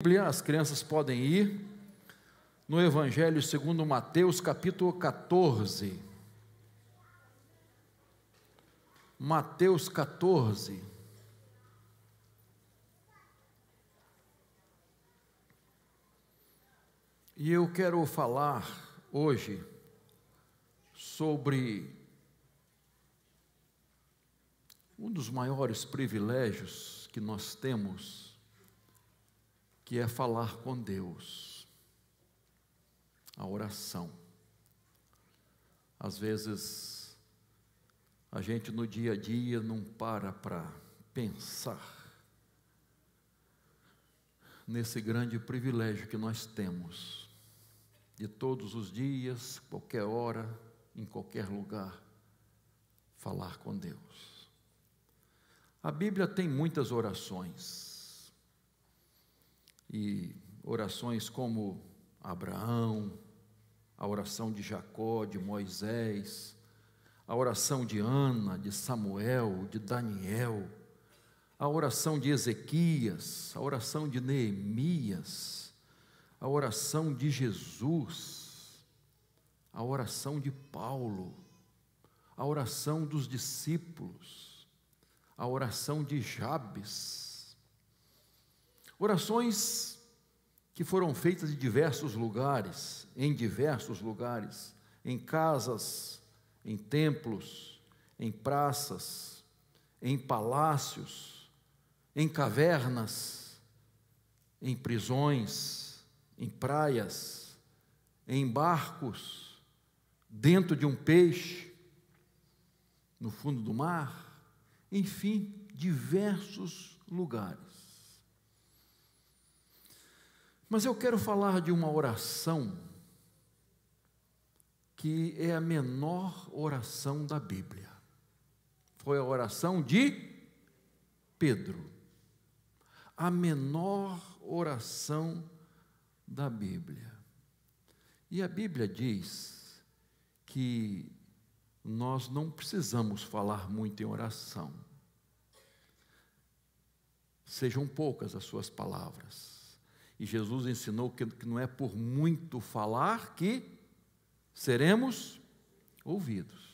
Bíblia, as crianças podem ir no Evangelho segundo Mateus, capítulo 14. Mateus 14. E eu quero falar hoje sobre um dos maiores privilégios que nós temos que é falar com Deus. A oração. Às vezes, a gente no dia a dia não para para pensar nesse grande privilégio que nós temos, de todos os dias, qualquer hora, em qualquer lugar, falar com Deus. A Bíblia tem muitas orações. E orações como Abraão, a oração de Jacó, de Moisés, a oração de Ana, de Samuel, de Daniel, a oração de Ezequias, a oração de Neemias, a oração de Jesus, a oração de Paulo, a oração dos discípulos, a oração de Jabes, Orações que foram feitas em diversos lugares, em diversos lugares, em casas, em templos, em praças, em palácios, em cavernas, em prisões, em praias, em barcos, dentro de um peixe, no fundo do mar, enfim, diversos lugares. Mas eu quero falar de uma oração que é a menor oração da Bíblia. Foi a oração de Pedro. A menor oração da Bíblia. E a Bíblia diz que nós não precisamos falar muito em oração. Sejam poucas as suas palavras e Jesus ensinou que não é por muito falar que seremos ouvidos.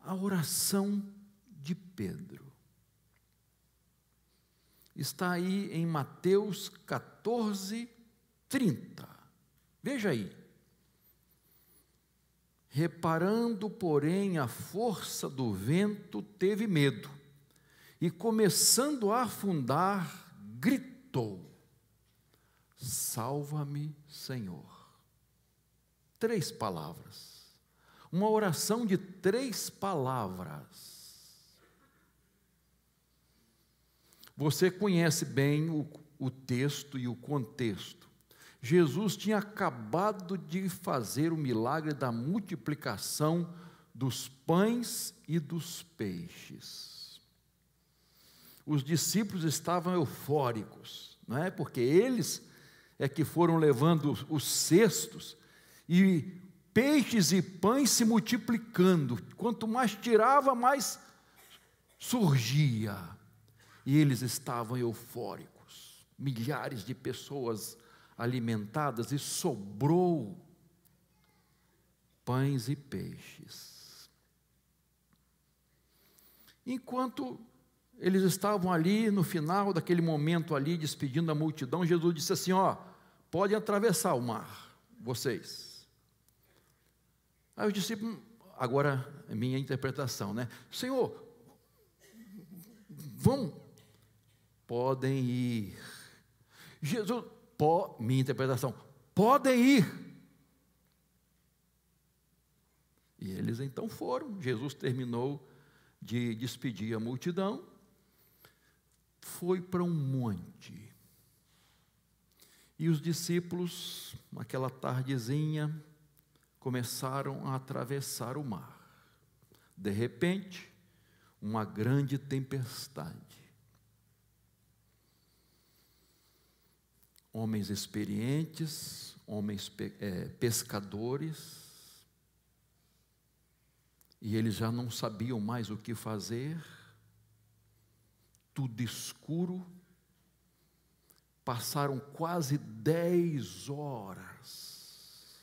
A oração de Pedro está aí em Mateus 14, 30. Veja aí. Reparando, porém, a força do vento, teve medo e, começando a afundar, gritou. Salva-me, Senhor. Três palavras. Uma oração de três palavras. Você conhece bem o, o, texto e o contexto. Jesus tinha acabado de fazer o milagre da multiplicação dos pães e dos peixes. Os discípulos estavam eufóricos, não é? Porque eles é que foram levando os cestos e peixes e pães se multiplicando. Quanto mais tirava, mais surgia. E eles estavam eufóricos. Milhares de pessoas alimentadas e sobrou pães e peixes. Enquanto eles estavam ali no final daquele momento ali, despedindo a multidão. Jesus disse assim: Ó, podem atravessar o mar, vocês. Aí os discípulos, agora é minha interpretação, né? Senhor, vão, podem ir. Jesus, po, minha interpretação, podem ir. E eles então foram. Jesus terminou de despedir a multidão foi para um monte. E os discípulos, naquela tardezinha, começaram a atravessar o mar. De repente, uma grande tempestade. Homens experientes, homens é, pescadores, e eles já não sabiam mais o que fazer tudo escuro. Passaram quase dez horas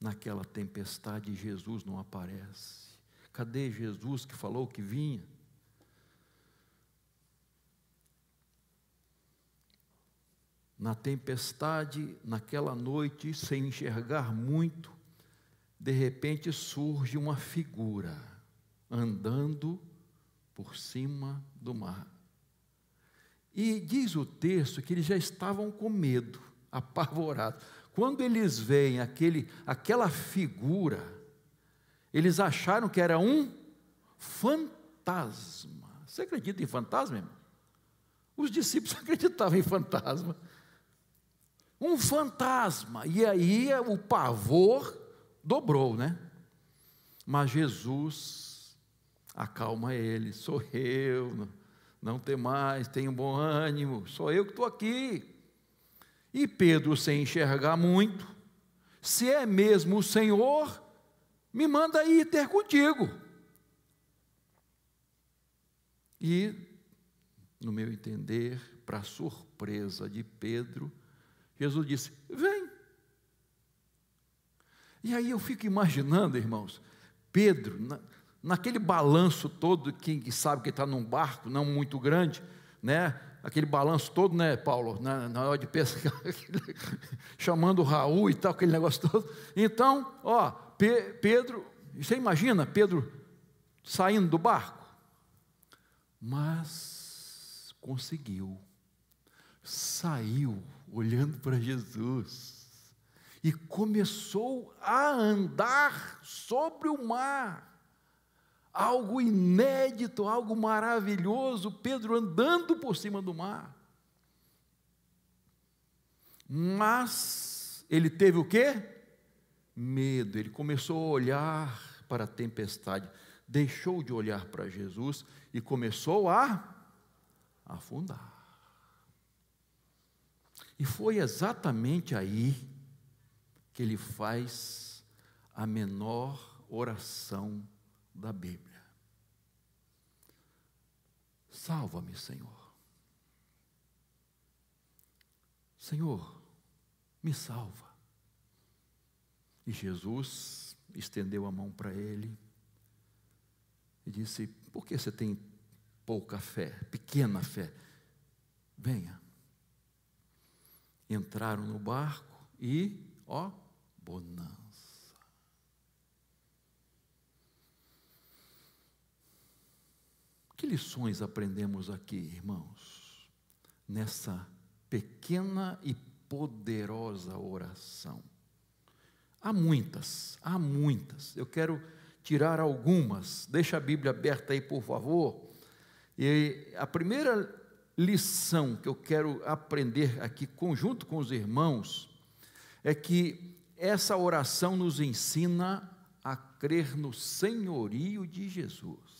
naquela tempestade e Jesus não aparece. Cadê Jesus que falou que vinha? Na tempestade, naquela noite, sem enxergar muito, de repente surge uma figura andando por cima do mar. E diz o texto que eles já estavam com medo, apavorados. Quando eles veem aquele, aquela figura, eles acharam que era um fantasma. Você acredita em fantasma, irmão? Os discípulos acreditavam em fantasma. Um fantasma. E aí o pavor dobrou, né? Mas Jesus acalma ele, sou eu, não, não tem mais, tenha um bom ânimo, sou eu que estou aqui. E Pedro, sem enxergar muito, se é mesmo o Senhor, me manda ir ter contigo. E, no meu entender, para surpresa de Pedro, Jesus disse: Vem. E aí eu fico imaginando, irmãos, Pedro, naquele balanço todo, quem sabe que está num barco não muito grande, né? Aquele balanço todo, né, Paulo? Na, na hora de pescar, chamando o Raul e tal, aquele negócio todo. Então, ó, Pe Pedro, você imagina Pedro saindo do barco? Mas conseguiu, saiu olhando para Jesus e começou a andar sobre o mar algo inédito, algo maravilhoso, Pedro andando por cima do mar. Mas ele teve o quê? Medo. Ele começou a olhar para a tempestade, deixou de olhar para Jesus e começou a afundar. E foi exatamente aí que ele faz a menor oração da Bíblia. Salva-me, Senhor. Senhor, me salva. E Jesus estendeu a mão para ele e disse: Por que você tem pouca fé, pequena fé? Venha. Entraram no barco e, ó, bonão. Que lições aprendemos aqui, irmãos, nessa pequena e poderosa oração? Há muitas, há muitas. Eu quero tirar algumas. Deixa a Bíblia aberta aí, por favor. E a primeira lição que eu quero aprender aqui, conjunto com os irmãos, é que essa oração nos ensina a crer no senhorio de Jesus.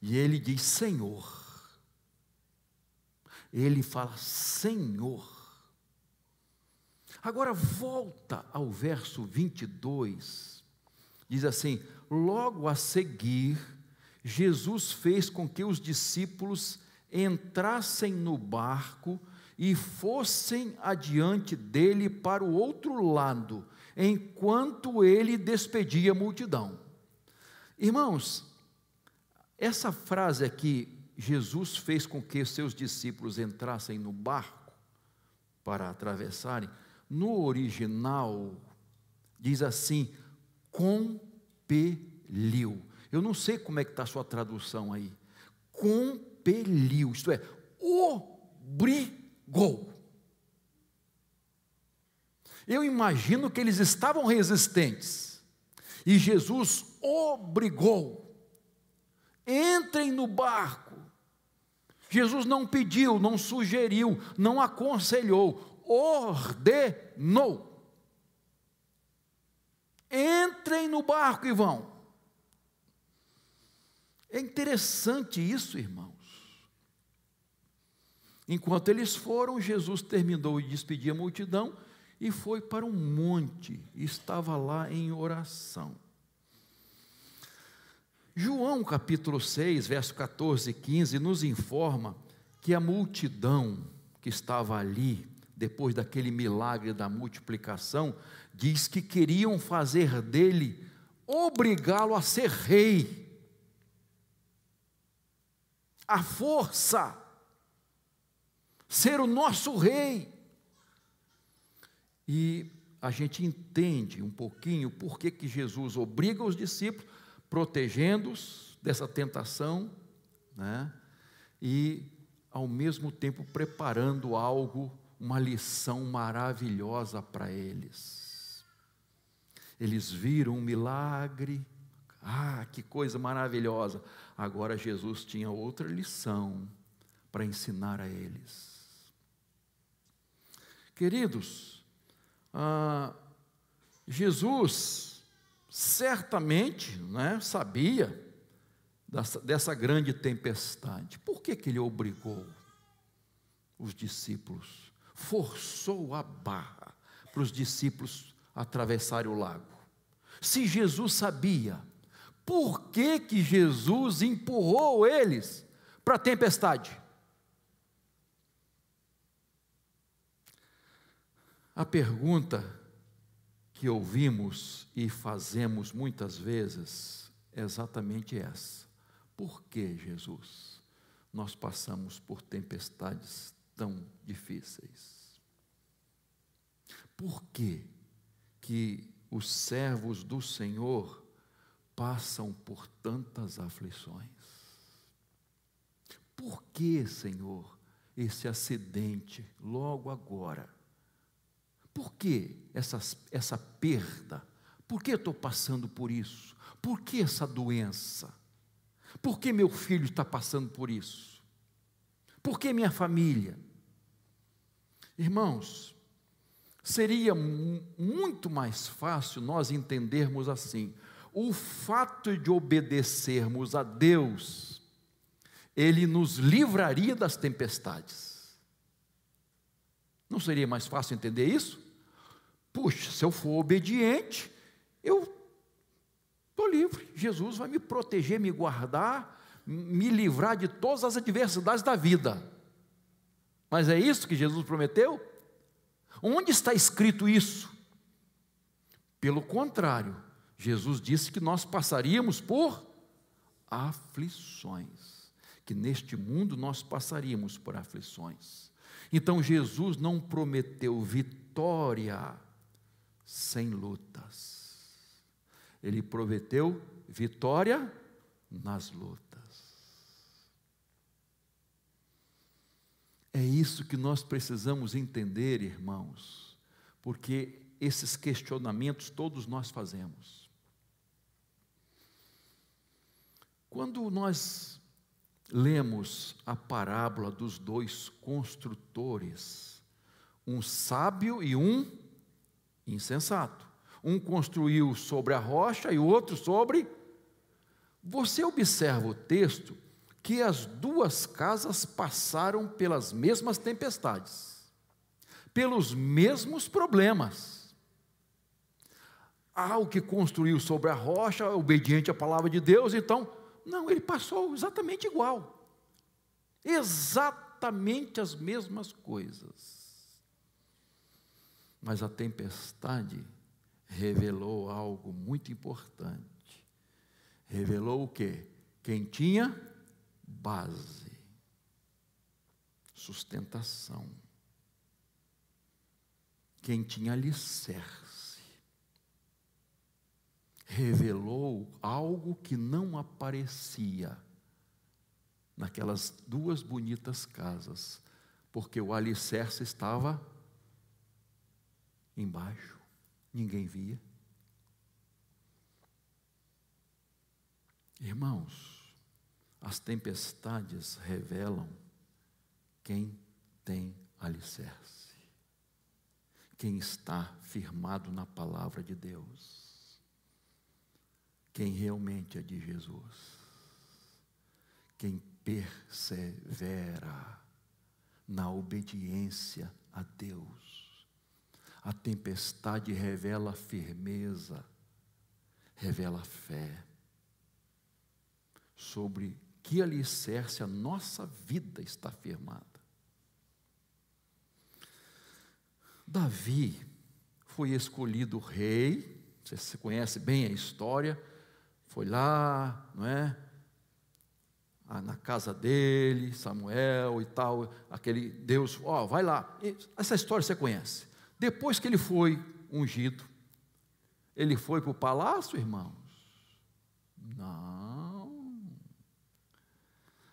E ele diz: Senhor. Ele fala: Senhor. Agora volta ao verso 22. Diz assim: Logo a seguir, Jesus fez com que os discípulos entrassem no barco e fossem adiante dele para o outro lado, enquanto ele despedia a multidão. Irmãos, essa frase aqui, é Jesus fez com que seus discípulos entrassem no barco para atravessarem, no original diz assim: compeliu. Eu não sei como é que está a sua tradução aí. Compeliu, isto é, obrigou. Eu imagino que eles estavam resistentes e Jesus obrigou entrem no barco. Jesus não pediu, não sugeriu, não aconselhou, ordenou. Entrem no barco e vão. É interessante isso, irmãos. Enquanto eles foram, Jesus terminou de despedir a multidão e foi para um monte, estava lá em oração. João capítulo 6, verso 14 e 15 nos informa que a multidão que estava ali, depois daquele milagre da multiplicação, diz que queriam fazer dele, obrigá-lo a ser rei. A força, ser o nosso rei. E a gente entende um pouquinho por que, que Jesus obriga os discípulos protegendo-os dessa tentação, né? E ao mesmo tempo preparando algo, uma lição maravilhosa para eles. Eles viram um milagre, ah, que coisa maravilhosa. Agora Jesus tinha outra lição para ensinar a eles. Queridos, ah, Jesus certamente né, sabia dessa, dessa grande tempestade. Por que, que ele obrigou os discípulos? Forçou a barra para os discípulos atravessarem o lago. Se Jesus sabia, por que, que Jesus empurrou eles para a tempestade? A pergunta que ouvimos e fazemos muitas vezes é exatamente essa. Por que, Jesus, nós passamos por tempestades tão difíceis? Por que, que os servos do Senhor passam por tantas aflições? Por que, Senhor, esse acidente logo agora? Por que essa, essa perda? Por que eu estou passando por isso? Por que essa doença? Por que meu filho está passando por isso? Por que minha família? Irmãos, seria muito mais fácil nós entendermos assim: o fato de obedecermos a Deus, ele nos livraria das tempestades. Não seria mais fácil entender isso? Puxa, se eu for obediente, eu estou livre. Jesus vai me proteger, me guardar, me livrar de todas as adversidades da vida. Mas é isso que Jesus prometeu? Onde está escrito isso? Pelo contrário, Jesus disse que nós passaríamos por aflições, que neste mundo nós passaríamos por aflições. Então Jesus não prometeu vitória sem lutas. Ele prometeu vitória nas lutas. É isso que nós precisamos entender, irmãos, porque esses questionamentos todos nós fazemos. Quando nós lemos a parábola dos dois construtores, um sábio e um insensato. Um construiu sobre a rocha e o outro sobre. Você observa o texto que as duas casas passaram pelas mesmas tempestades, pelos mesmos problemas. Ah, o que construiu sobre a rocha, obediente à palavra de Deus, então, não, ele passou exatamente igual. Exatamente as mesmas coisas. Mas a tempestade revelou algo muito importante. Revelou o quê? Quem tinha base, sustentação. Quem tinha alicerce. Revelou algo que não aparecia naquelas duas bonitas casas, porque o alicerce estava embaixo, ninguém via. Irmãos, as tempestades revelam quem tem alicerce, quem está firmado na palavra de Deus, quem realmente é de Jesus, quem persevera na obediência a Deus a tempestade revela firmeza, revela fé. Sobre que alicerce a nossa vida está firmada. Davi foi escolhido rei, você conhece bem a história, foi lá, não é? Ah, na casa dele, Samuel e tal, aquele Deus, ó, oh, vai lá. Essa história você conhece. Depois que ele foi ungido, ele foi para o palácio, irmãos? Não.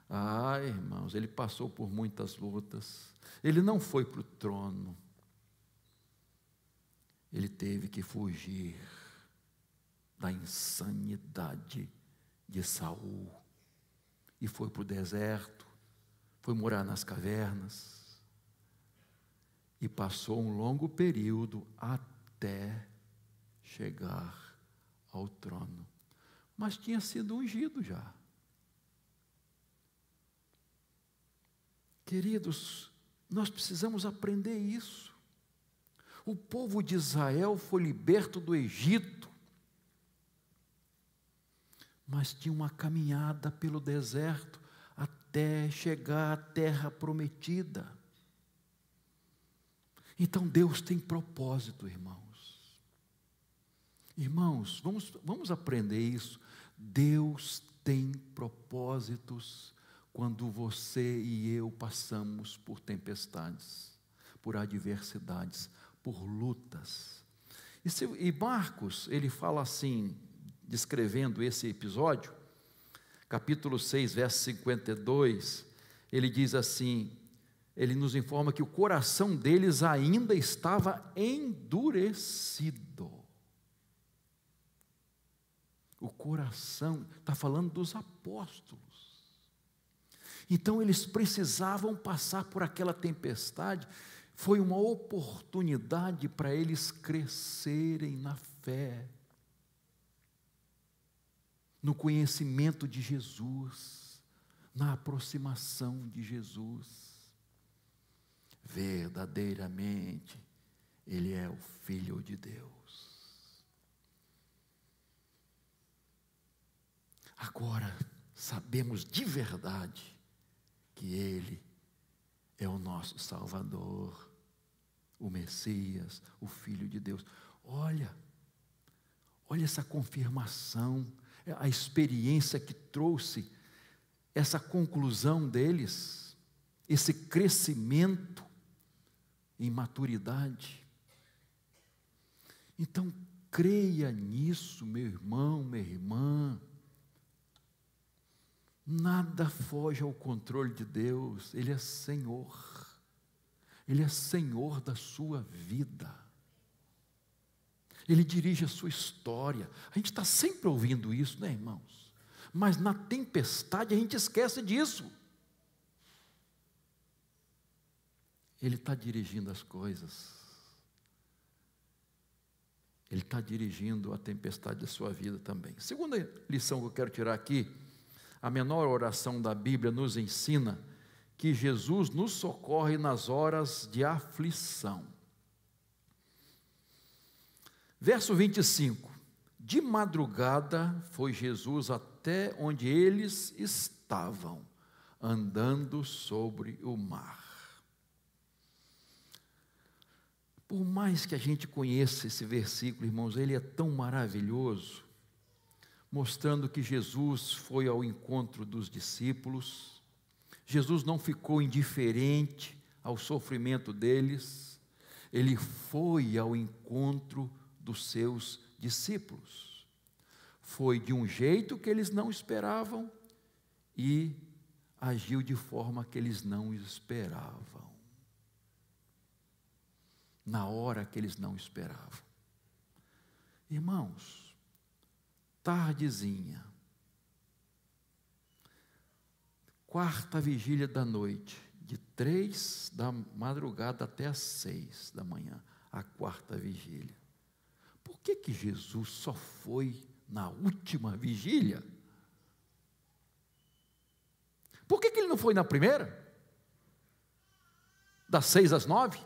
Ah, irmãos, ele passou por muitas lutas. Ele não foi para o trono. Ele teve que fugir da insanidade de Saul e foi para o deserto, foi morar nas cavernas e passou um longo período até chegar ao trono. Mas tinha sido ungido já. Queridos, nós precisamos aprender isso. O povo de Israel foi liberto do Egito, mas tinha uma caminhada pelo deserto até chegar à terra prometida. Então Deus tem propósito, irmãos. Irmãos, vamos, vamos aprender isso. Deus tem propósitos quando você e eu passamos por tempestades, por adversidades, por lutas. E, se, e Marcos, ele fala assim, descrevendo esse episódio, capítulo 6, verso 52, ele diz assim: ele nos informa que o coração deles ainda estava endurecido. O coração, está falando dos apóstolos. Então eles precisavam passar por aquela tempestade, foi uma oportunidade para eles crescerem na fé, no conhecimento de Jesus, na aproximação de Jesus verdadeiramente ele é o Filho de Deus. Agora sabemos de verdade que ele é o nosso Salvador, o Messias, o Filho de Deus. Olha, olha essa confirmação, a experiência que trouxe essa conclusão deles, esse crescimento imaturidade. Então, creia nisso, meu irmão, minha irmã. Nada foge ao controle de Deus, Ele é Senhor. Ele é Senhor da sua vida. Ele dirige a sua história. A gente está sempre ouvindo isso, né, irmãos? Mas na tempestade a gente esquece disso. Ele está dirigindo as coisas. Ele está dirigindo a tempestade da sua vida também. Segunda lição que eu quero tirar aqui: a menor oração da Bíblia nos ensina que Jesus nos socorre nas horas de aflição. Verso 25: De madrugada foi Jesus até onde eles estavam, andando sobre o mar. Por mais que a gente conheça esse versículo, irmãos, ele é tão maravilhoso, mostrando que Jesus foi ao encontro dos discípulos, Jesus não ficou indiferente ao sofrimento deles, ele foi ao encontro dos seus discípulos. Foi de um jeito que eles não esperavam e agiu de forma que eles não esperavam na hora que eles não esperavam. Irmãos, tardezinha, quarta vigília da noite, de três da madrugada até as seis da manhã, a quarta vigília. Por que, que Jesus só foi na última vigília? Por que, que ele não foi na primeira? Das seis às nove?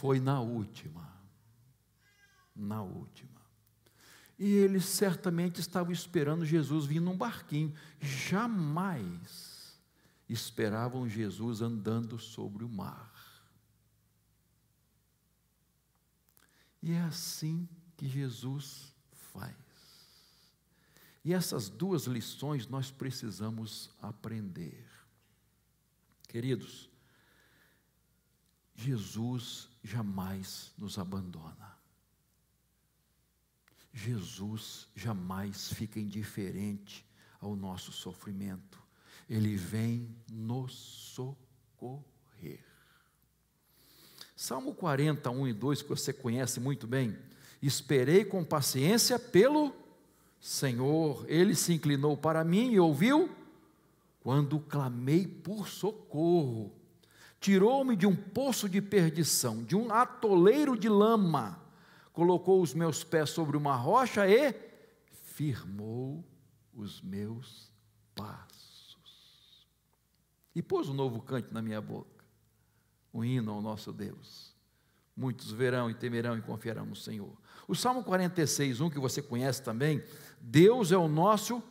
Foi na última. Na última. E eles certamente estavam esperando Jesus vir num barquinho. Jamais esperavam Jesus andando sobre o mar. E é assim que Jesus faz. E essas duas lições nós precisamos aprender. Queridos, Jesus jamais nos abandona. Jesus jamais fica indiferente ao nosso sofrimento. Ele vem nos socorrer. Salmo 40, 1 e 2, que você conhece muito bem. Esperei com paciência pelo Senhor. Ele se inclinou para mim e ouviu quando clamei por socorro Tirou-me de um poço de perdição, de um atoleiro de lama, colocou os meus pés sobre uma rocha e firmou os meus passos. E pôs um novo canto na minha boca, um hino ao nosso Deus. Muitos verão e temerão e confiarão no Senhor. O Salmo 46, um que você conhece também, Deus é o nosso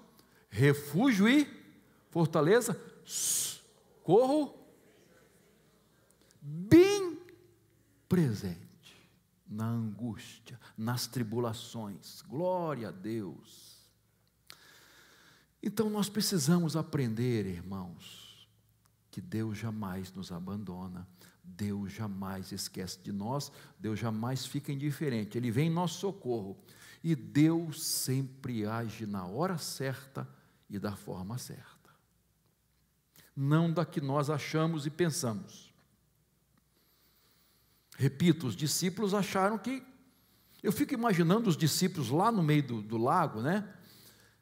refúgio e fortaleza, socorro bem presente na angústia, nas tribulações. Glória a Deus. Então nós precisamos aprender, irmãos, que Deus jamais nos abandona, Deus jamais esquece de nós, Deus jamais fica indiferente, Ele vem em nosso socorro e Deus sempre age na hora certa e da forma certa, não da que nós achamos e pensamos. Repito, os discípulos acharam que. Eu fico imaginando os discípulos lá no meio do, do lago, né?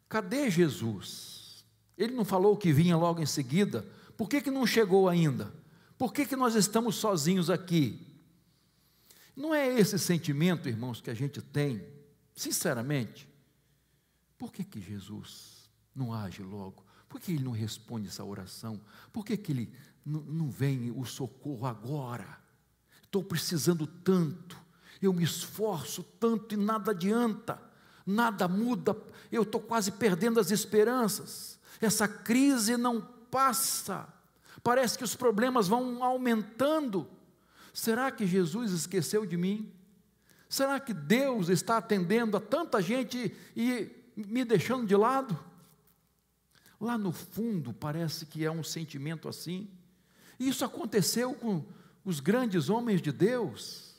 Cadê Jesus? Ele não falou que vinha logo em seguida? Por que, que não chegou ainda? Por que, que nós estamos sozinhos aqui? Não é esse sentimento, irmãos, que a gente tem, sinceramente. Por que, que Jesus não age logo? Por que ele não responde essa oração? Por que, que ele não vem o socorro agora? Estou precisando tanto, eu me esforço tanto e nada adianta, nada muda, eu estou quase perdendo as esperanças. Essa crise não passa, parece que os problemas vão aumentando. Será que Jesus esqueceu de mim? Será que Deus está atendendo a tanta gente e me deixando de lado? Lá no fundo parece que é um sentimento assim. Isso aconteceu com, os grandes homens de Deus.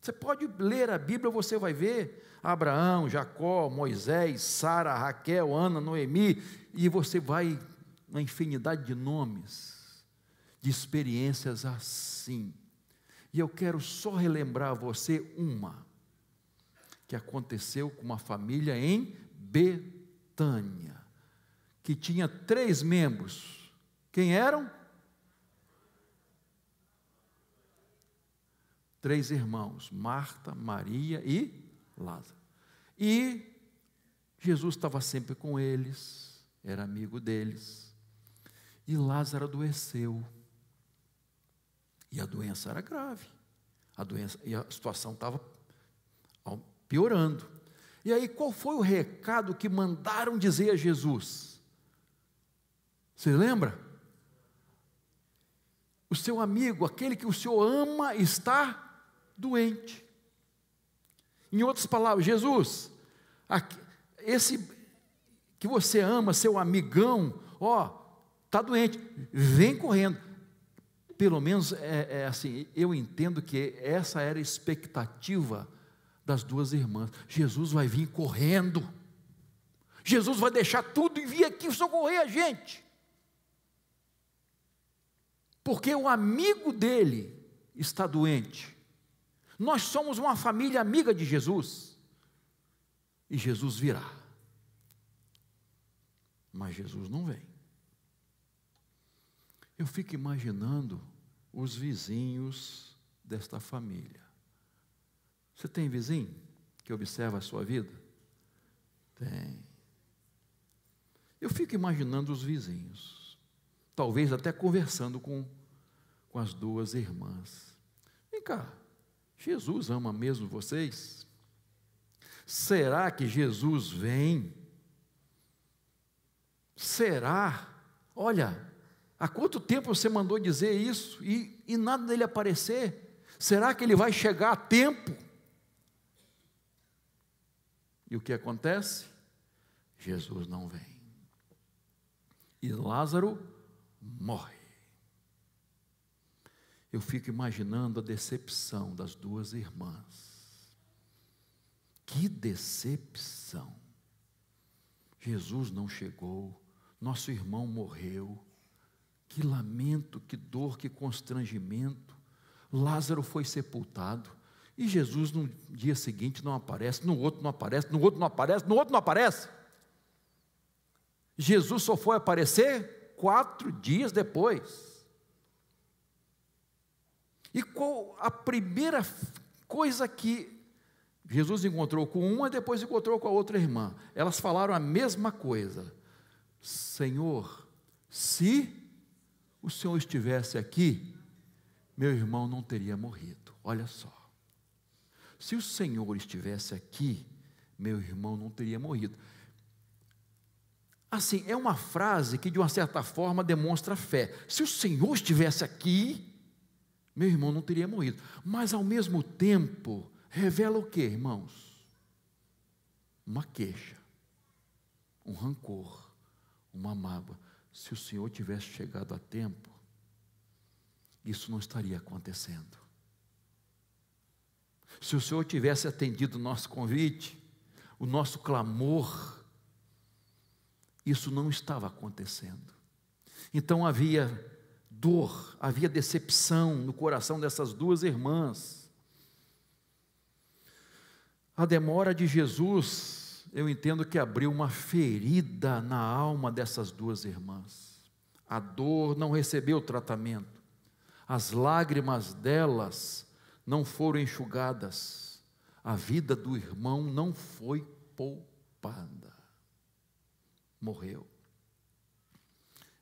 Você pode ler a Bíblia, você vai ver Abraão, Jacó, Moisés, Sara, Raquel, Ana, Noemi, e você vai uma infinidade de nomes, de experiências assim. E eu quero só relembrar a você uma que aconteceu com uma família em Betânia, que tinha três membros. Quem eram? três irmãos, Marta, Maria e Lázaro. E Jesus estava sempre com eles, era amigo deles. E Lázaro adoeceu. E a doença era grave. A doença e a situação estava piorando. E aí qual foi o recado que mandaram dizer a Jesus? Você lembra? O seu amigo, aquele que o senhor ama, está doente. Em outras palavras, Jesus, esse que você ama, seu amigão, ó, está doente, vem correndo. Pelo menos é, é assim, eu entendo que essa era a expectativa das duas irmãs. Jesus vai vir correndo. Jesus vai deixar tudo e vir aqui socorrer a gente. Porque o amigo dele está doente. Nós somos uma família amiga de Jesus. E Jesus virá. Mas Jesus não vem. Eu fico imaginando os vizinhos desta família. Você tem vizinho que observa a sua vida? Tem. Eu fico imaginando os vizinhos, talvez até conversando com, com as duas irmãs. Vem cá, Jesus ama mesmo vocês? Será que Jesus vem? Será? Olha, há quanto tempo você mandou dizer isso e, e nada dele aparecer? Será que ele vai chegar a tempo? E o que acontece? Jesus não vem. E Lázaro morre eu fico imaginando a decepção das duas irmãs. Que decepção! Jesus não chegou, nosso irmão morreu. Que lamento, que dor, que constrangimento. Lázaro foi sepultado e Jesus no dia seguinte não aparece, no outro não aparece, no outro não aparece, no outro não aparece. Jesus só foi aparecer quatro dias depois. E qual a primeira coisa que Jesus encontrou com uma, depois encontrou com a outra irmã. Elas falaram a mesma coisa. Senhor, se o Senhor estivesse aqui, meu irmão não teria morrido. Olha só. Se o Senhor estivesse aqui, meu irmão não teria morrido. Assim, é uma frase que de uma certa forma demonstra fé. Se o Senhor estivesse aqui, meu irmão não teria morrido. Mas ao mesmo tempo, revela o que, irmãos? Uma queixa, um rancor, uma mágoa. Se o Senhor tivesse chegado a tempo, isso não estaria acontecendo. Se o Senhor tivesse atendido o nosso convite, o nosso clamor, isso não estava acontecendo. Então havia dor, havia decepção no coração dessas duas irmãs. A demora de Jesus, eu entendo que abriu uma ferida na alma dessas duas irmãs. A dor não recebeu tratamento, as lágrimas delas não foram enxugadas, a vida do irmão não foi poupada, morreu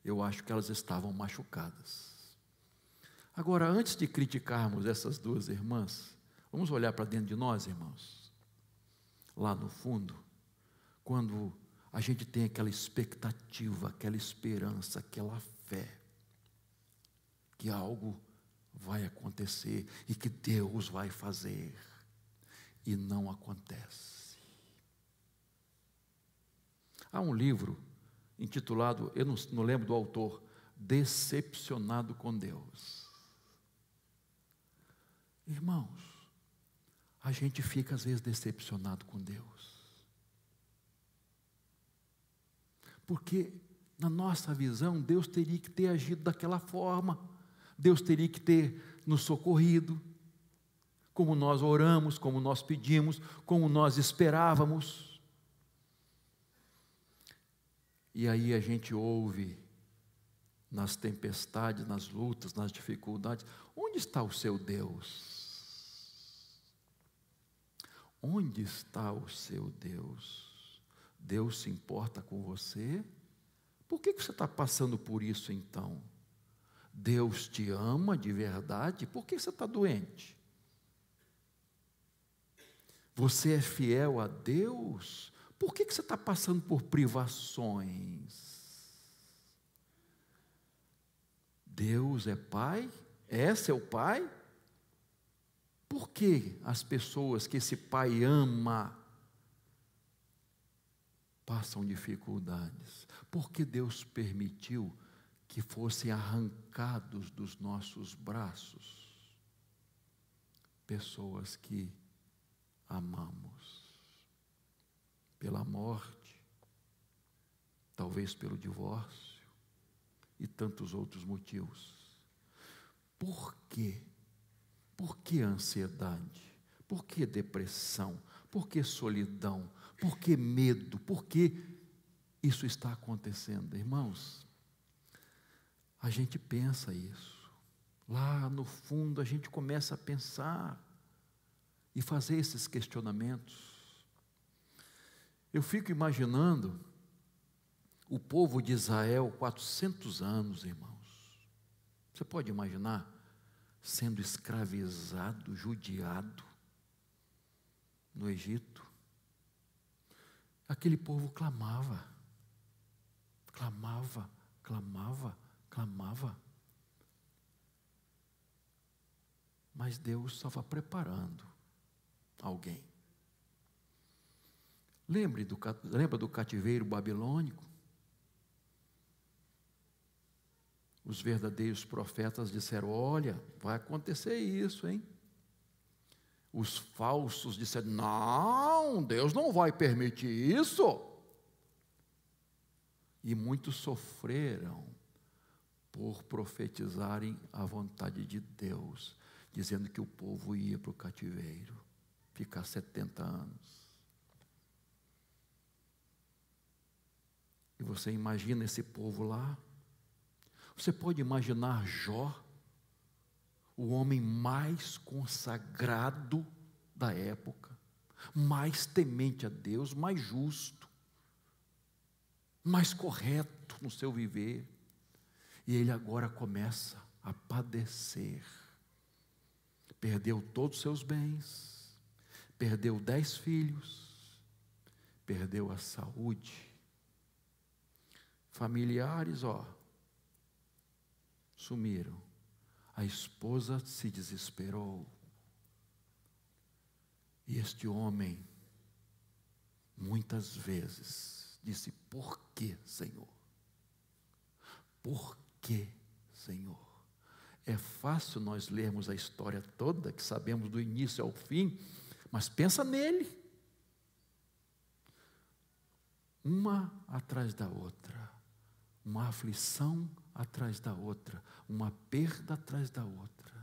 eu acho que elas estavam machucadas. Agora, antes de criticarmos essas duas irmãs, vamos olhar para dentro de nós, irmãos. Lá no fundo, quando a gente tem aquela expectativa, aquela esperança, aquela fé, que algo vai acontecer e que Deus vai fazer, e não acontece. Há um livro intitulado, eu não, não lembro do autor, Decepcionado com Deus. Irmãos, a gente fica às vezes decepcionado com Deus. Porque, na nossa visão, Deus teria que ter agido daquela forma, Deus teria que ter nos socorrido, como nós oramos, como nós pedimos, como nós esperávamos. E aí a gente ouve nas tempestades, nas lutas, nas dificuldades: onde está o seu Deus? Onde está o seu Deus? Deus se importa com você? Por que, você está passando por isso então? Deus te ama de verdade? Por que você está doente? Você é fiel a Deus? Por que, que você está passando por privações? Deus é Pai? É seu Pai? Por que as pessoas que esse Pai ama passam dificuldades? Por que Deus permitiu que fossem arrancados dos nossos braços pessoas que amamos pela morte, talvez pelo divórcio e tantos outros motivos. Por quê? Por que ansiedade? Por que depressão? Por que solidão? Por que medo? Por que isso está acontecendo? Irmãos, a gente pensa isso. Lá no fundo a gente começa a pensar e fazer esses questionamentos. Eu fico imaginando o povo de Israel 400 anos, irmãos. Você pode imaginar sendo escravizado, judiado no Egito? Aquele povo clamava, clamava, clamava, clamava. Mas Deus estava preparando alguém Lembre do, lembra do cativeiro babilônico? Os verdadeiros profetas disseram: Olha, vai acontecer isso, hein? Os falsos disseram: Não, Deus não vai permitir isso. E muitos sofreram por profetizarem a vontade de Deus, dizendo que o povo ia para o cativeiro, ficar 70 anos. E você imagina esse povo lá. Você pode imaginar Jó, o homem mais consagrado da época, mais temente a Deus, mais justo, mais correto no seu viver. E ele agora começa a padecer. Perdeu todos os seus bens, perdeu dez filhos, perdeu a saúde Familiares, ó, sumiram. A esposa se desesperou. E este homem, muitas vezes, disse: Por que, Senhor? Por que, Senhor? É fácil nós lermos a história toda, que sabemos do início ao fim, mas pensa nele. Uma atrás da outra uma aflição atrás da outra, uma perda atrás da outra.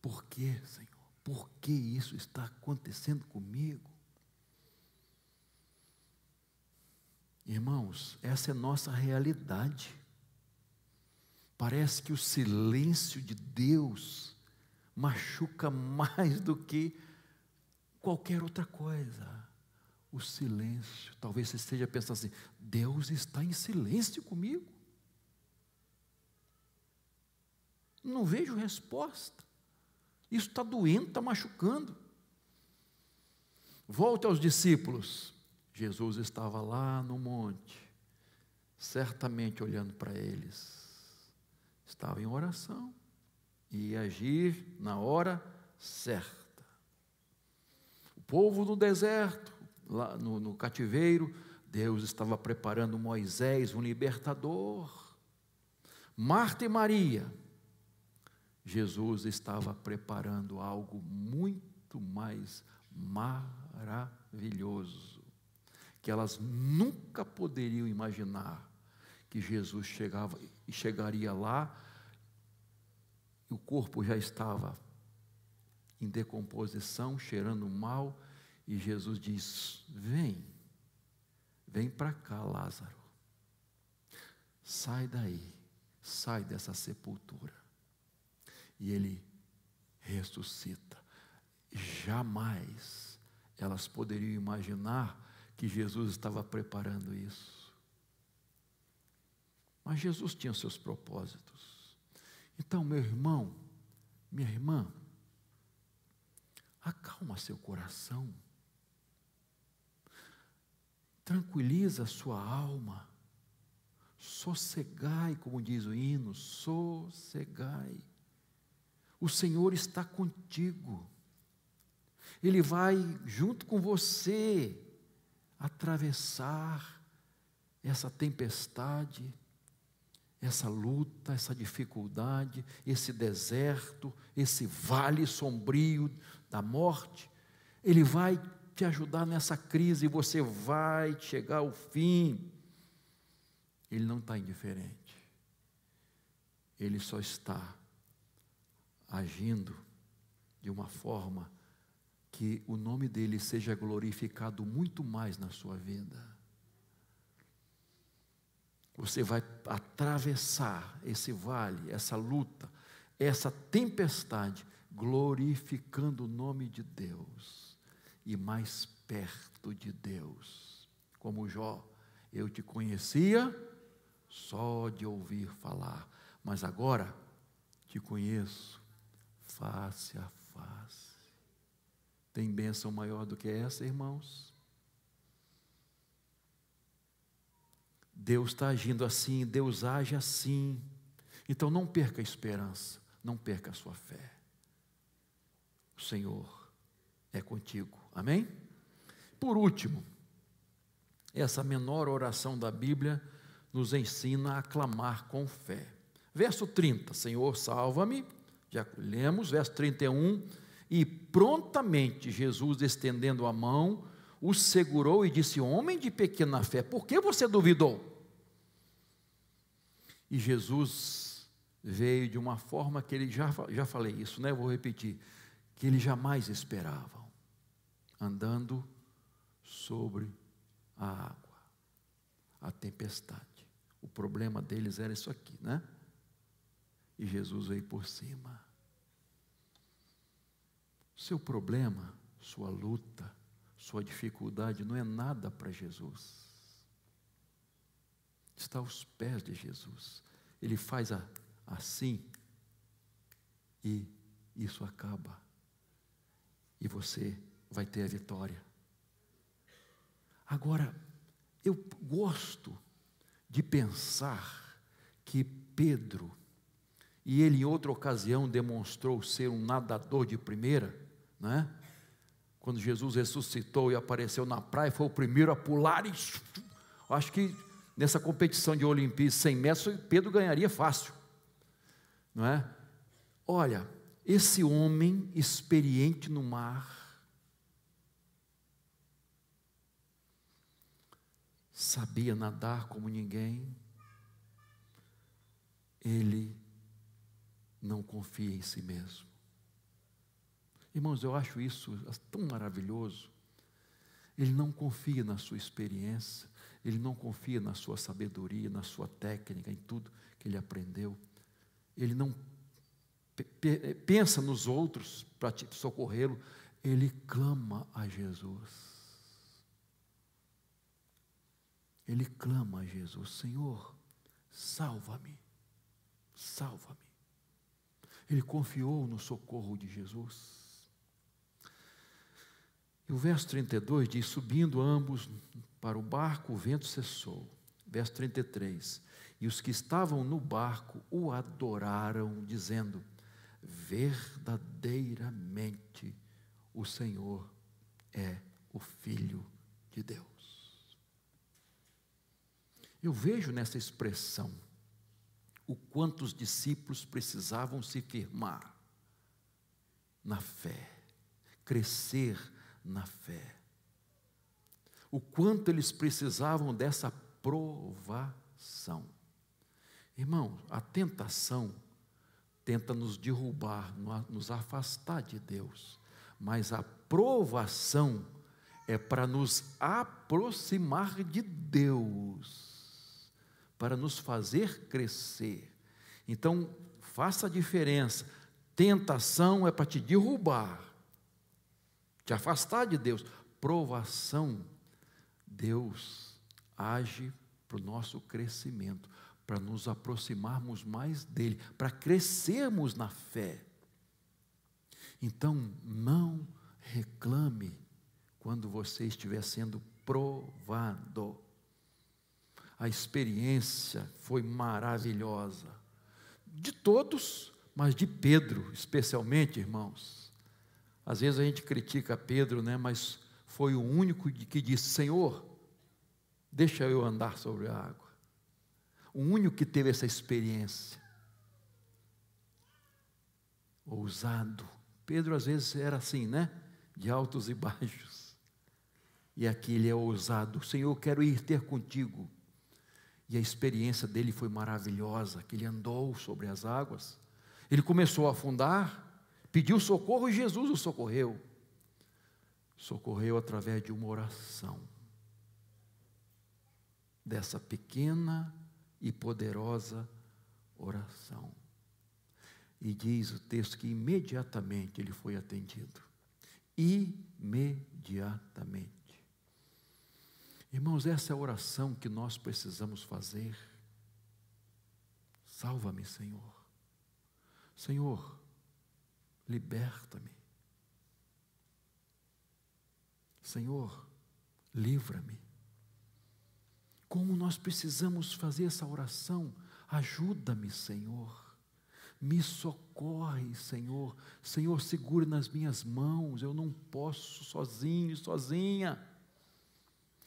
Por que, Senhor? Por que isso está acontecendo comigo? Irmãos, essa é nossa realidade. Parece que o silêncio de Deus machuca mais do que qualquer outra coisa o silêncio. Talvez você esteja pensando assim: Deus está em silêncio comigo. Não vejo resposta. Isso está doendo, está machucando. Volte aos discípulos. Jesus estava lá no monte, certamente olhando para eles. Estava em oração e ia agir na hora certa. O povo no deserto lá no, no cativeiro, Deus estava preparando Moisés, um libertador. Marta e Maria, Jesus estava preparando algo muito mais maravilhoso, que elas nunca poderiam imaginar que Jesus chegava e chegaria lá e o corpo já estava em decomposição, cheirando mal, e Jesus diz: Vem, vem para cá, Lázaro. Sai daí, sai dessa sepultura. E ele ressuscita. Jamais elas poderiam imaginar que Jesus estava preparando isso. Mas Jesus tinha seus propósitos. Então, meu irmão, minha irmã, acalma seu coração tranquiliza a sua alma, sossegai, como diz o hino, sossegai. O Senhor está contigo, Ele vai junto com você atravessar essa tempestade, essa luta, essa dificuldade, esse deserto, esse vale sombrio da morte. Ele vai te ajudar nessa crise, você vai chegar ao fim. Ele não está indiferente, ele só está agindo de uma forma que o nome dele seja glorificado muito mais na sua vida. Você vai atravessar esse vale, essa luta, essa tempestade, glorificando o nome de Deus e mais perto de Deus. Como Jó, eu te conhecia só de ouvir falar, mas agora te conheço face a face. Tem bênção maior do que essa, irmãos? Deus está agindo assim, Deus age assim. Então não perca a esperança, não perca a sua fé. O Senhor é contigo. Amém? Por último, essa menor oração da Bíblia nos ensina a clamar com fé. Verso 30, Senhor, salva-me, já lemos, verso 31, e prontamente Jesus, estendendo a mão, o segurou e disse: Homem de pequena fé, por que você duvidou? E Jesus veio de uma forma que ele já, já falei isso, né? Vou repetir, que ele jamais esperava andando sobre a água, a tempestade. O problema deles era isso aqui, né? E Jesus veio por cima. Seu problema, sua luta, sua dificuldade não é nada para Jesus. Está aos pés de Jesus. Ele faz a, assim e isso acaba. E você vai ter a vitória. Agora, eu gosto de pensar que Pedro, e ele em outra ocasião demonstrou ser um nadador de primeira, né? Quando Jesus ressuscitou e apareceu na praia, foi o primeiro a pular e acho que nessa competição de Olimpíadas 100 metros, Pedro ganharia fácil, não é? Olha, esse homem experiente no mar, sabia nadar como ninguém, ele não confia em si mesmo. Irmãos, eu acho isso tão maravilhoso. Ele não confia na sua experiência, ele não confia na sua sabedoria, na sua técnica, em tudo que ele aprendeu. Ele não pensa nos outros para socorrê-lo, ele clama a Jesus. ele clama a Jesus: Senhor, salva-me, salva-me. Ele confiou no socorro de Jesus. E o verso 32 diz: Subindo ambos para o barco, o vento cessou. Verso 33: E os que estavam no barco o adoraram, dizendo: Verdadeiramente o Senhor é o Filho de Deus. Eu vejo nessa expressão o quanto os discípulos precisavam se firmar na fé, crescer na fé. O quanto eles precisavam dessa provação. Irmão, a tentação tenta nos derrubar, nos afastar de Deus, mas a provação é para nos aproximar de Deus para nos fazer crescer. Então, faça a diferença. Tentação é para te derrubar, te afastar de Deus. Provação, Deus age para o nosso crescimento, para nos aproximarmos mais dele, para crescermos na fé. Então, não reclame quando você estiver sendo provado. A experiência foi maravilhosa. De todos, mas de Pedro, especialmente, irmãos. Às vezes a gente critica Pedro, né, mas foi o único que disse: Senhor, deixa eu andar sobre a água. O único que teve essa experiência. Ousado. Pedro às vezes era assim, né? De altos e baixos. E aqui ele é ousado. Senhor, quero ir ter contigo. E a experiência dele foi maravilhosa, que ele andou sobre as águas. Ele começou a afundar, pediu socorro e Jesus o socorreu. Socorreu através de uma oração. Dessa pequena e poderosa oração. E diz o texto que imediatamente ele foi atendido. Imediatamente. Irmãos, essa é a oração que nós precisamos fazer. Salva-me, Senhor. Senhor, liberta-me. Senhor, livra-me. Como nós precisamos fazer essa oração? Ajuda-me, Senhor. Me socorre, Senhor. Senhor, segure nas minhas mãos. Eu não posso sozinho, sozinha.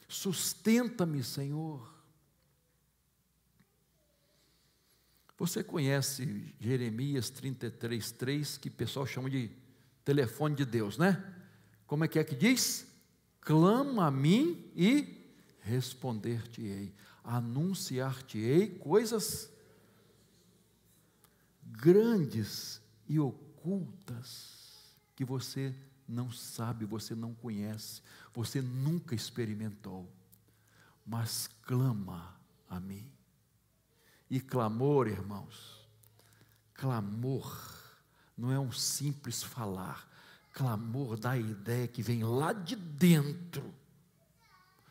Sustenta-me, Senhor. Você conhece Jeremias 33:3, que o pessoal chama de telefone de Deus, né? Como é que é que diz? Clama a mim e responder-te-ei, anunciar-te-ei coisas grandes e ocultas que você não sabe, você não conhece, você nunca experimentou, mas clama a mim. E clamor, irmãos, clamor não é um simples falar, clamor dá a ideia que vem lá de dentro,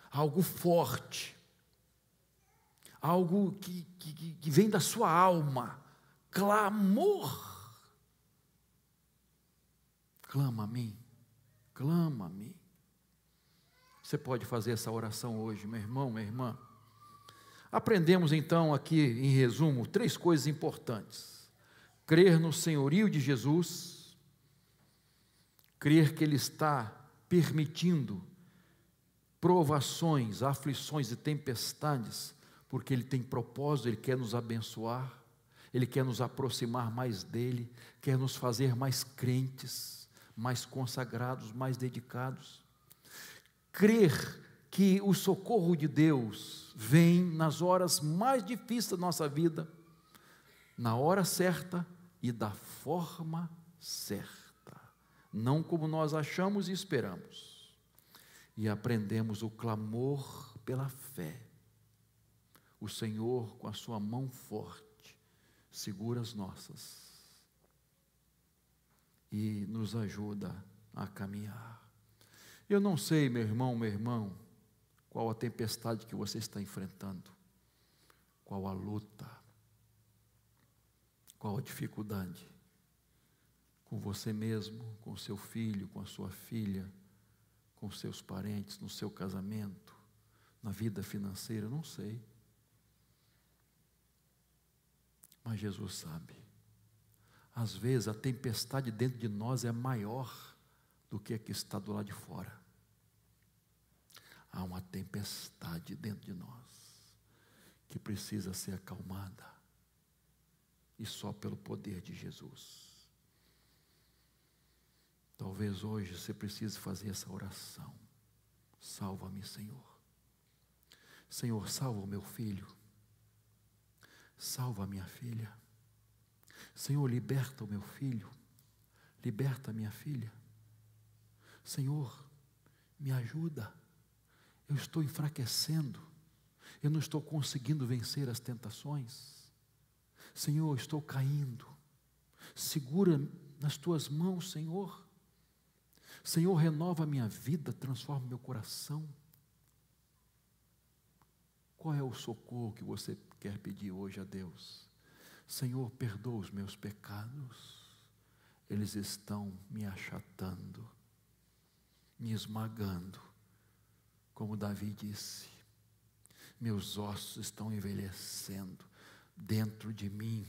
algo forte, algo que, que, que vem da sua alma, clamor. Clama a mim, clama a mim. Você pode fazer essa oração hoje, meu irmão, minha irmã. Aprendemos então aqui, em resumo, três coisas importantes: crer no senhorio de Jesus, crer que Ele está permitindo provações, aflições e tempestades, porque Ele tem propósito, Ele quer nos abençoar, Ele quer nos aproximar mais dEle, quer nos fazer mais crentes, mais consagrados, mais dedicados crer que o socorro de Deus vem nas horas mais difíceis da nossa vida, na hora certa e da forma certa, não como nós achamos e esperamos. E aprendemos o clamor pela fé. O Senhor, com a sua mão forte, segura as nossas e nos ajuda a caminhar. Eu não sei, meu irmão, meu irmão, qual a tempestade que você está enfrentando, qual a luta, qual a dificuldade com você mesmo, com seu filho, com a sua filha, com seus parentes, no seu casamento, na vida financeira, não sei. Mas Jesus sabe. Às vezes a tempestade dentro de nós é maior do que a que está do lado de fora há uma tempestade dentro de nós que precisa ser acalmada e só pelo poder de Jesus. Talvez hoje você precise fazer essa oração. Salva-me, Senhor. Senhor, salva o meu filho. Salva a minha filha. Senhor, liberta o meu filho. Liberta a minha filha. Senhor, me ajuda eu estou enfraquecendo, eu não estou conseguindo vencer as tentações. Senhor, eu estou caindo. Segura nas tuas mãos, Senhor. Senhor, renova a minha vida, transforma meu coração. Qual é o socorro que você quer pedir hoje a Deus? Senhor, perdoa os meus pecados, eles estão me achatando, me esmagando como Davi disse: Meus ossos estão envelhecendo, dentro de mim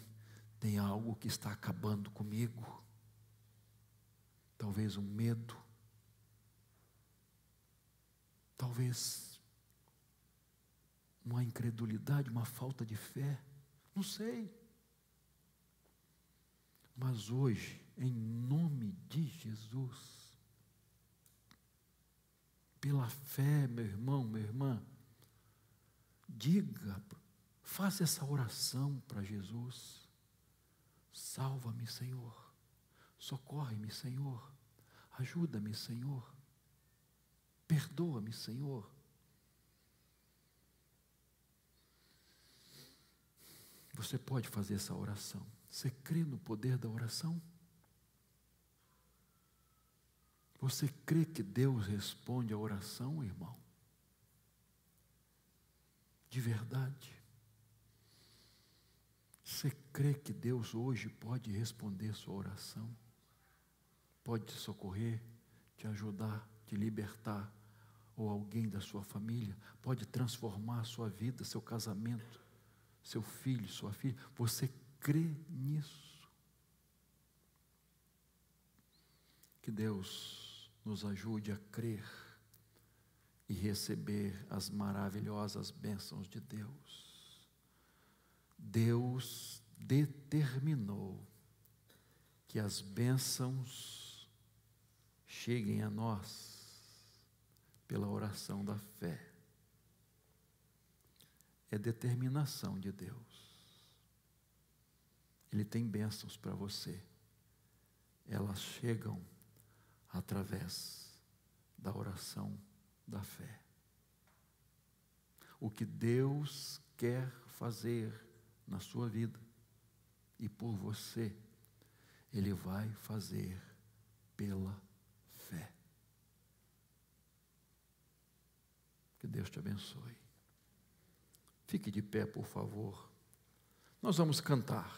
tem algo que está acabando comigo. Talvez um medo, talvez uma incredulidade, uma falta de fé, não sei. Mas hoje, em nome de Jesus, pela fé, meu irmão, minha irmã, diga, faça essa oração para Jesus. Salva-me, Senhor. Socorre-me, Senhor. Ajuda-me, Senhor. Perdoa-me, Senhor. Você pode fazer essa oração. Você crê no poder da oração? Você crê que Deus responde a oração, irmão? De verdade. Você crê que Deus hoje pode responder sua oração? Pode te socorrer, te ajudar, te libertar? Ou alguém da sua família? Pode transformar a sua vida, seu casamento, seu filho, sua filha? Você crê nisso? Que Deus nos ajude a crer e receber as maravilhosas bênçãos de Deus. Deus determinou que as bênçãos cheguem a nós pela oração da fé. É determinação de Deus. Ele tem bênçãos para você. Elas chegam através da oração da fé. O que Deus quer fazer na sua vida e por você, Ele vai fazer pela fé. Que Deus te abençoe. Fique de pé, por favor. Nós vamos cantar.